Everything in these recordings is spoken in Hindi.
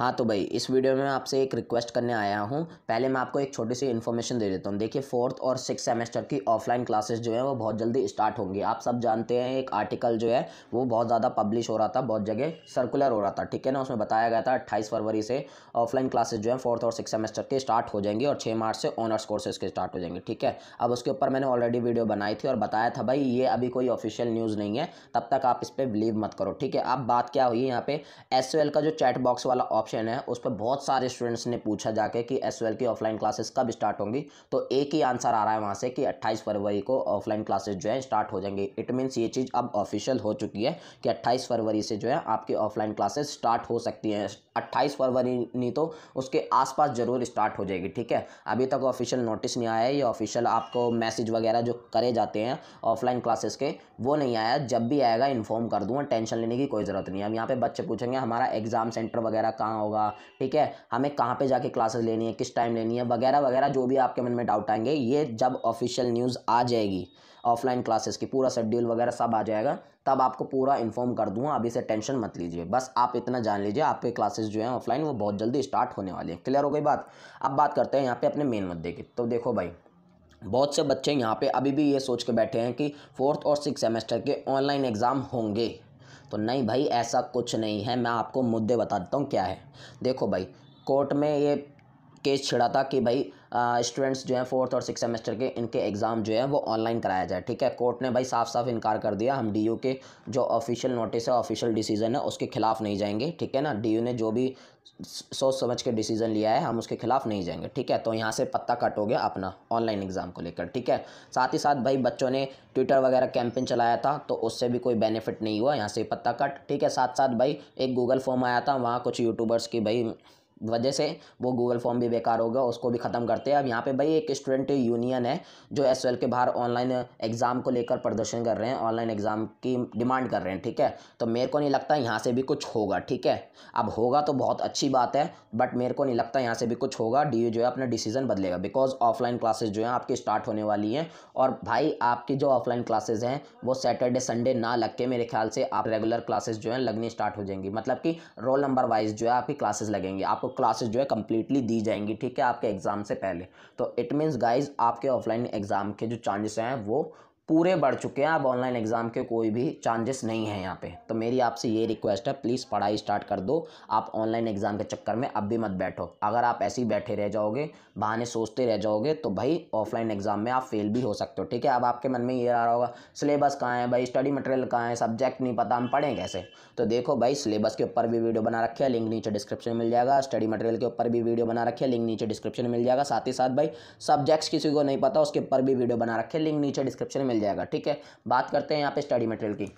हाँ तो भाई इस वीडियो में आपसे एक रिक्वेस्ट करने आया हूँ पहले मैं आपको एक छोटी सी इन्फॉर्मेशन दे देता हूँ देखिए फोर्थ और सिक्स सेमेस्टर की ऑफलाइन क्लासेस जो है वो बहुत जल्दी स्टार्ट होंगी आप सब जानते हैं एक आर्टिकल जो है वो बहुत ज़्यादा पब्लिश हो रहा था बहुत जगह सर्कुलर हो रहा था ठीक है ना उसमें बताया गया था अट्ठाईस फरवरी से ऑफलाइन क्लासेज जो है फोर्थ और सिक्स सेमेस्टर के स्टार्ट हो जाएंगे और छः मार्च से ऑनर्स कोर्सेज के स्टार्ट हो जाएंगे ठीक है अब उसके ऊपर मैंने ऑलरेडी वीडियो बनाई थी और बताया था भाई ये अभी कोई ऑफिशियल न्यूज़ नहीं है तब तक आप इस पर बिलीव मत करो ठीक है अब बात क्या हुई यहाँ पे एस का जो चैट बॉक्स वाला ऑप्शन ऑप्शन है उस पर बहुत सारे स्टूडेंट्स ने पूछा जाके कि एस की ऑफलाइन क्लासेस कब स्टार्ट होंगी तो एक ही आंसर आ रहा है वहाँ से कि 28 फरवरी को ऑफलाइन क्लासेस जो है स्टार्ट हो जाएंगी इट मीन्स ये चीज़ अब ऑफिशियल हो चुकी है कि अट्ठाईस फरवरी से जो है आपकी ऑफलाइन क्लासेस स्टार्ट हो सकती हैं अट्ठाईस फरवरी नहीं तो उसके आसपास ज़रूर स्टार्ट हो जाएगी ठीक है अभी तक ऑफिशियल नोटिस नहीं आया है ये ऑफिशियल आपको मैसेज वगैरह जो करे जाते हैं ऑफलाइन क्लासेस के वो नहीं आया जब भी आएगा इन्फॉर्म कर दूँगा टेंशन लेने की कोई ज़रूरत नहीं है अब यहाँ पे बच्चे पूछेंगे हमारा एग्ज़ाम सेंटर वगैरह कहाँ होगा ठीक है हमें कहाँ पे जाके क्लासेस लेनी है किस टाइम लेनी है वगैरह वगैरह जो भी आपके मन में डाउट आएंगे ये जब ऑफिशियल न्यूज़ आ जाएगी ऑफलाइन क्लासेस की पूरा शेड्यूल वगैरह सब आ जाएगा तब आपको पूरा इन्फॉर्म कर दूँगा अभी से टेंशन मत लीजिए बस आप इतना जान लीजिए आपके क्लासेस जो हैं ऑफलाइन वो बहुत जल्दी स्टार्ट होने वाले हैं क्लियर हो गई बात अब बात करते हैं यहाँ पर अपने मेन मुद्दे की तो देखो भाई बहुत से बच्चे यहाँ पे अभी भी ये सोच के बैठे हैं कि फोर्थ और सिक्स सेमेस्टर के ऑनलाइन एग्ज़ाम होंगे तो नहीं भाई ऐसा कुछ नहीं है मैं आपको मुद्दे बता देता हूँ क्या है देखो भाई कोर्ट में ये केस छिड़ा था कि भाई स्टूडेंट्स जो हैं फोर्थ और सिक्स सेमेस्टर के इनके एग्ज़ाम जो है वो ऑनलाइन कराया जाए ठीक है कोर्ट ने भाई साफ साफ इनकार कर दिया हम डीयू के जो ऑफिशियल नोटिस है ऑफिशियल डिसीज़न है उसके खिलाफ नहीं जाएंगे ठीक है ना डीयू ने जो भी सोच समझ के डिसीज़न लिया है हम उसके खिलाफ नहीं जाएंगे ठीक है तो यहाँ से पत्ता कट हो गया अपना ऑनलाइन एग्ज़ाम को लेकर ठीक है साथ ही साथ भाई बच्चों ने ट्विटर वगैरह कैंपेन चलाया था तो उससे भी कोई बेनिफिट नहीं हुआ यहाँ से पत्ता कट ठीक है साथ साथ भाई एक गूगल फॉर्म आया था वहाँ कुछ यूट्यूबर्स की भाई वजह से वो गूगल फॉर्म भी बेकार होगा उसको भी ख़त्म करते हैं अब यहाँ पे भाई एक स्टूडेंट यूनियन है जो एस के बाहर ऑनलाइन एग्ज़ाम को लेकर प्रदर्शन कर रहे हैं ऑनलाइन एग्ज़ाम की डिमांड कर रहे हैं ठीक है तो मेरे को नहीं लगता यहाँ से भी कुछ होगा ठीक है अब होगा तो बहुत अच्छी बात है बट मेरे को नहीं लगता यहाँ से भी कुछ होगा डी जो है अपना डिसीज़न बदलेगा बिकॉज ऑफलाइन क्लासेज जो हैं आपकी स्टार्ट होने वाली हैं और भाई आपकी जो ऑफलाइन क्लासेज हैं वो सैटरडे संडे ना लग के मेरे ख्याल से आप रेगुलर क्लासेज जो हैं लगनी स्टार्ट हो जाएंगी मतलब कि रोल नंबर वाइज जो है आपकी क्लासेज लगेंगी आपको क्लासेस जो है कम्प्लीटली दी जाएंगी ठीक है आपके एग्ज़ाम से पहले तो इट मीन्स गाइज आपके ऑफलाइन एग्ज़ाम के जो चांसेस हैं वो पूरे बढ़ चुके हैं अब ऑनलाइन एग्ज़ाम के कोई भी चांसेस नहीं है यहाँ पे तो मेरी आपसे ये रिक्वेस्ट है प्लीज़ पढ़ाई स्टार्ट कर दो आप ऑनलाइन एग्ज़ाम के चक्कर में अब भी मत बैठो अगर आप ऐसे ही बैठे रह जाओगे बहाने सोचते रह जाओगे तो भाई ऑफलाइन एग्ज़ाम में आप फेल भी हो सकते हो ठीक है अब आपके मन में ये आ रहा होगा सिलेबस कहाँ है भाई स्टडी मटेरियल कहाँ है सब्जेक्ट नहीं पता हम पढ़ें कैसे तो देखो भाई सिलेबस के ऊपर भी वीडियो बना रखे लिंक नीचे डिस्क्रिप्शन मिल जाएगा स्टडी मटेरियल के ऊपर भी वीडियो बना रखी लिंक नीचे डिस्क्रिप्शन मिल जाएगा साथ ही साथ भाई सब्जेक्ट्स किसी को नहीं पता उसके ऊपर भी वीडियो बना रखे लिंक नीचे डिस्क्रिप्शन मिल जाएगा ठीक है बात करते हैं यहाँ पे स्टडी मटेरियल की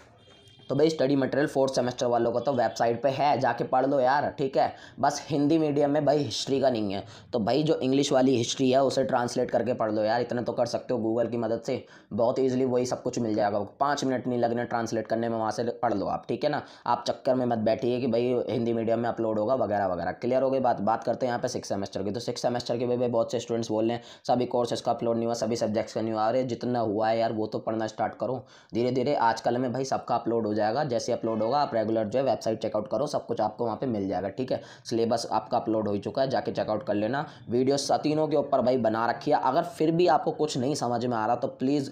तो भाई स्टडी मटेरियल फोर्थ सेमेस्टर वालों का तो वेबसाइट पे है जाके पढ़ लो यार ठीक है बस हिंदी मीडियम में भाई हिस्ट्री का नहीं है तो भाई जो इंग्लिश वाली हिस्ट्री है उसे ट्रांसलेट करके पढ़ लो यार इतना तो कर सकते हो गूगल की मदद से बहुत ईजिली वही सब कुछ मिल जाएगा पाँच मिनट नहीं लगने ट्रांसलेट करने में वहाँ से पढ़ लो आप ठीक है ना आप चक्कर में मत बैठिए कि भाई हिंदी मीडियम में अपलोड होगा वगैरह वगैरह क्लियर हो गई बात बात करते हैं यहाँ पर सिक्स सेमेस्टर की तो सिक्स सेमेस्टर के भाई बहुत से स्टूडेंट्स बोल रहे हैं सभी कोर्सेस का अपलोड नहीं हुआ सभी सब्जेक्ट्स का नहीं हुआ अरे जितना हुआ है यार वो तो पढ़ना स्टार्ट करो धीरे धीरे आजकल में भाई सबका अपलोड हो जाएगा जैसे अपलोड होगा आप रेगुलर जो है वेबसाइट चेकआउट करो सब कुछ आपको वहाँ पर मिल जाएगा ठीक है सिलेबस आपका अपलोड हो चुका है जाके चेकआउट कर लेना वीडियो सतीनों के ऊपर भाई बना रखी है अगर फिर भी आपको कुछ नहीं समझ में आ रहा तो प्लीज़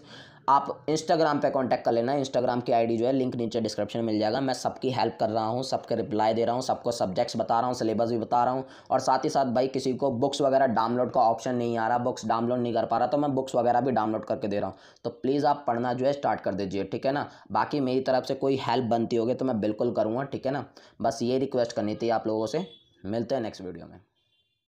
आप इंस्टाग्राम पे कांटेक्ट कर लेना इंस्टाग्राम की आईडी जो है लिंक नीचे डिस्क्रिप्शन में मिल जाएगा मैं सबकी हेल्प कर रहा हूँ सबके रिप्लाई दे रहा हूँ सबको सब्जेक्ट्स बता रहा हूँ सिलेबस भी बता रहा हूँ और साथ ही साथ भाई किसी को बुक्स वगैरह डाउनलोड का ऑप्शन नहीं आ रहा बुक्स डाउनलोड नहीं कर पा रहा तो मैं बुक्स वगैरह भी डाउनलोड करके दे रहा हूँ तो प्लीज़ आप पढ़ना जो है स्टार्ट कर दीजिए ठीक है ना बाकी मेरी तरफ से कोई हेल्प बनती होगी तो मैं बिल्कुल करूँगा ठीक है ना बस ये रिक्वेस्ट करनी थी आप लोगों से मिलते हैं नेक्स्ट वीडियो में